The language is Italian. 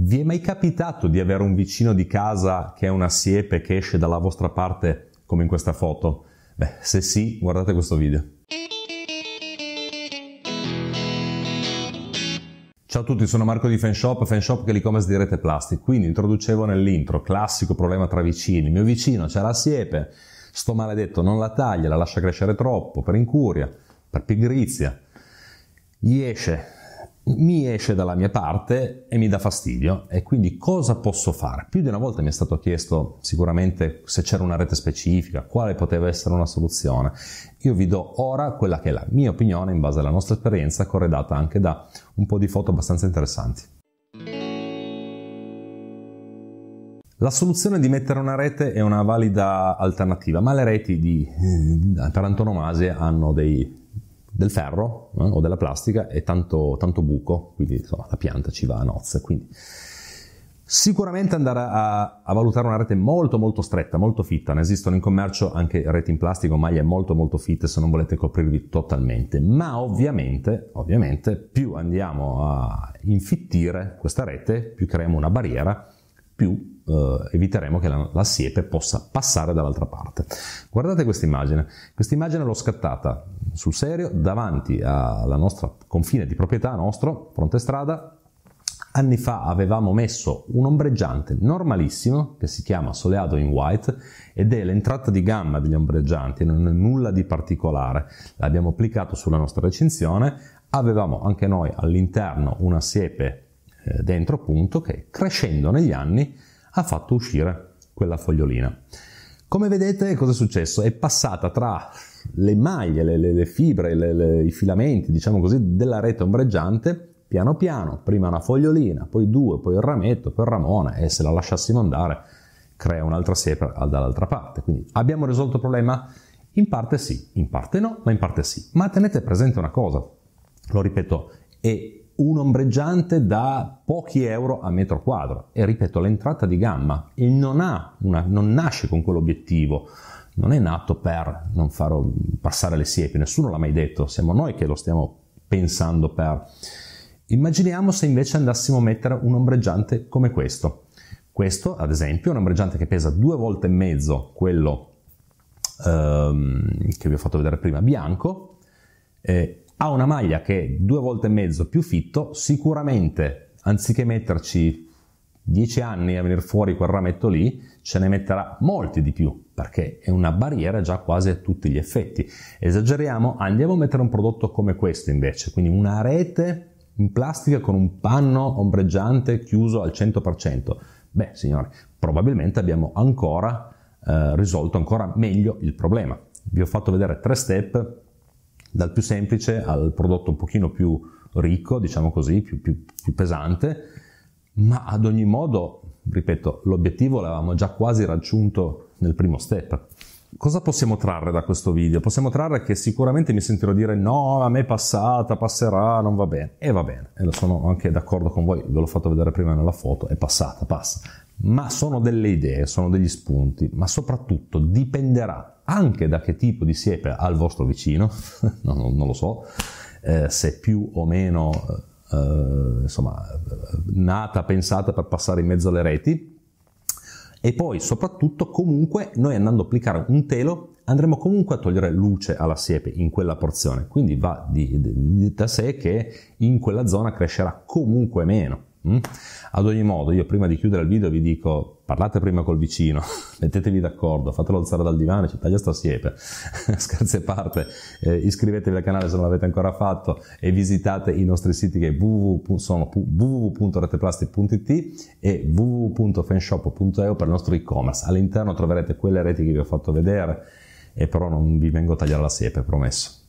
Vi è mai capitato di avere un vicino di casa che è una siepe che esce dalla vostra parte come in questa foto? Beh, se sì, guardate questo video. Ciao a tutti, sono Marco di Fanshop, Fanshop che è l'e-commerce di Rete Plastic. Quindi introducevo nell'intro, classico problema tra vicini. Il mio vicino c'ha la siepe, sto maledetto non la taglia, la lascia crescere troppo, per incuria, per pigrizia. Gli esce mi esce dalla mia parte e mi dà fastidio e quindi cosa posso fare? Più di una volta mi è stato chiesto sicuramente se c'era una rete specifica, quale poteva essere una soluzione. Io vi do ora quella che è la mia opinione in base alla nostra esperienza corredata anche da un po' di foto abbastanza interessanti. La soluzione di mettere una rete è una valida alternativa, ma le reti di, eh, per antonomasia hanno dei del ferro eh, o della plastica e tanto, tanto buco, quindi insomma, la pianta ci va a nozze. Quindi. Sicuramente andare a, a, valutare una rete molto molto stretta, molto fitta, ne esistono in commercio anche reti in plastica o maglie molto molto fitte se non volete coprirvi totalmente, ma ovviamente, ovviamente più andiamo a infittire questa rete, più creiamo una barriera più eh, eviteremo che la, la, siepe possa passare dall'altra parte. Guardate questa immagine. Questa immagine l'ho scattata sul serio davanti alla nostra confine di proprietà nostro, fronte strada. Anni fa avevamo messo un ombreggiante normalissimo che si chiama Soleado in White ed è l'entrata di gamma degli ombreggianti, non è nulla di particolare. L'abbiamo applicato sulla nostra recinzione, avevamo anche noi all'interno una siepe eh, dentro appunto che crescendo negli anni ha fatto uscire quella fogliolina. Come vedete cosa è successo? È passata tra le maglie, le, le, le fibre, le, i filamenti, diciamo così, della rete ombreggiante, piano piano, prima una fogliolina, poi due, poi il rametto, poi il ramone e se la lasciassimo andare crea un'altra siepe dall'altra parte. Quindi abbiamo risolto il problema? In parte sì, in parte no, ma in parte sì. Ma tenete presente una cosa, lo ripeto, è un ombreggiante da pochi euro a metro quadro e ripeto l'entrata di gamma e non, ha una, non nasce con quell'obiettivo non è nato per non far passare le siepi nessuno l'ha mai detto siamo noi che lo stiamo pensando per immaginiamo se invece andassimo a mettere un ombreggiante come questo questo ad esempio è un ombreggiante che pesa due volte e mezzo quello ehm, che vi ho fatto vedere prima bianco eh, ha una maglia che è due volte e mezzo più fitto, sicuramente anziché metterci dieci anni a venire fuori quel rametto lì, ce ne metterà molti di più, perché è una barriera già quasi a tutti gli effetti. Esageriamo, andiamo a mettere un prodotto come questo invece, quindi una rete in plastica con un panno ombreggiante chiuso al 100%. Beh, signori, probabilmente abbiamo ancora eh, risolto ancora meglio il problema. Vi ho fatto vedere tre step dal più semplice al prodotto un pochino più ricco, diciamo così, più, più, più pesante, ma ad ogni modo, ripeto, l'obiettivo l'avevamo già quasi raggiunto nel primo step. Cosa possiamo trarre da questo video? Possiamo trarre che sicuramente mi sentirò dire no, a me è passata, passerà, non va bene. E va bene, e sono anche d'accordo con voi, ve l'ho fatto vedere prima nella foto, è passata, passa ma sono delle idee, sono degli spunti, ma soprattutto dipenderà anche da che tipo di siepe ha il vostro vicino, non, non, lo so, eh, se più o meno eh, insomma, nata, pensata per passare in mezzo alle reti, e poi soprattutto comunque noi andando a applicare un telo andremo comunque a togliere luce alla siepe in quella porzione, quindi va di, di, di, da sé che in quella zona crescerà comunque meno Mm? Ad ogni modo, io prima di chiudere il video vi dico, parlate prima col vicino, mettetevi d'accordo, fatelo alzare dal divano, ci taglia sta siepe, scherzi a parte, eh, iscrivetevi al canale se non l'avete ancora fatto e visitate i nostri siti che sono www.reteplastic.it e www.fanshop.eu per il nostro e-commerce. All'interno troverete quelle reti che vi ho fatto vedere e però non vi vengo a tagliare la siepe, promesso.